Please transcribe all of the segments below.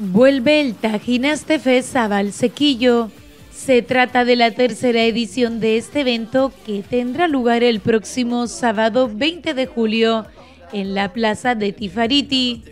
Vuelve el Tajinaste Fest a Valsequillo, Se trata de la tercera edición de este evento que tendrá lugar el próximo sábado 20 de julio en la Plaza de Tifariti,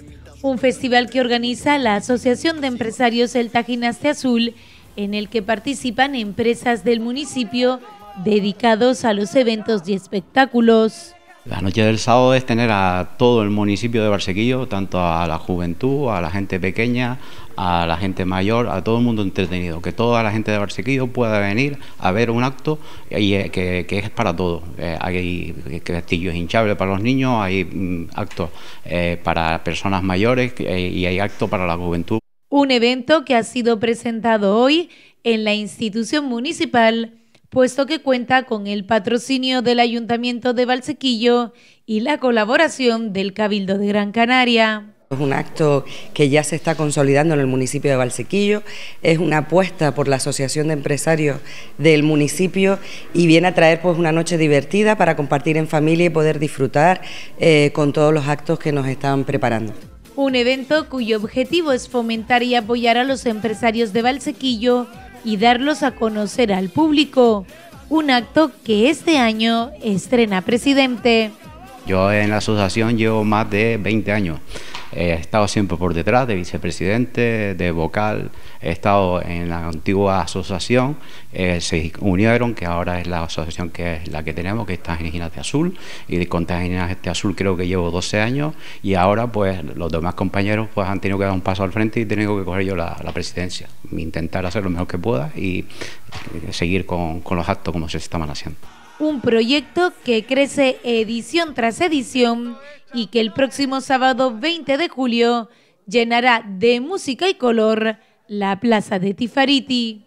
un festival que organiza la Asociación de Empresarios El Tajinaste Azul, en el que participan empresas del municipio dedicados a los eventos y espectáculos. La noche del sábado es tener a todo el municipio de Barsequillo, tanto a la juventud, a la gente pequeña, a la gente mayor, a todo el mundo entretenido, que toda la gente de Barsequillo pueda venir a ver un acto eh, eh, que, es para todos. Eh, hay castillos hinchables para los niños, hay mm, actos para personas mayores y hay actos para la juventud. Un evento que ha sido presentado hoy en la institución municipal puesto que cuenta con el patrocinio del Ayuntamiento de Valsequillo y la colaboración del Cabildo de Gran Canaria. Es un acto que ya se está consolidando en el municipio de Valsequillo, es una apuesta por la Asociación de Empresarios del municipio y viene a traer pues una noche divertida para compartir en familia y poder disfrutar eh, con todos los actos que nos están preparando. Un evento cuyo objetivo es fomentar y apoyar a los empresarios de Valsequillo y darlos a conocer al público, un acto que este año estrena presidente. Yo en la asociación llevo más de 20 años he estado siempre por detrás de vicepresidente, de vocal, he estado en la antigua asociación, eh, se unieron, que ahora es la asociación que es la que tenemos, que está en de Azul, y con de Azul creo que llevo 12 años, y ahora pues los demás compañeros pues han tenido que dar un paso al frente y tengo que coger yo la, presidencia, intentar hacer lo mejor que pueda y eh, seguir con, con los actos como se estaban haciendo un proyecto que crece edición tras edición y que el próximo sábado 20 de julio llenará de música y color la plaza de Tifariti.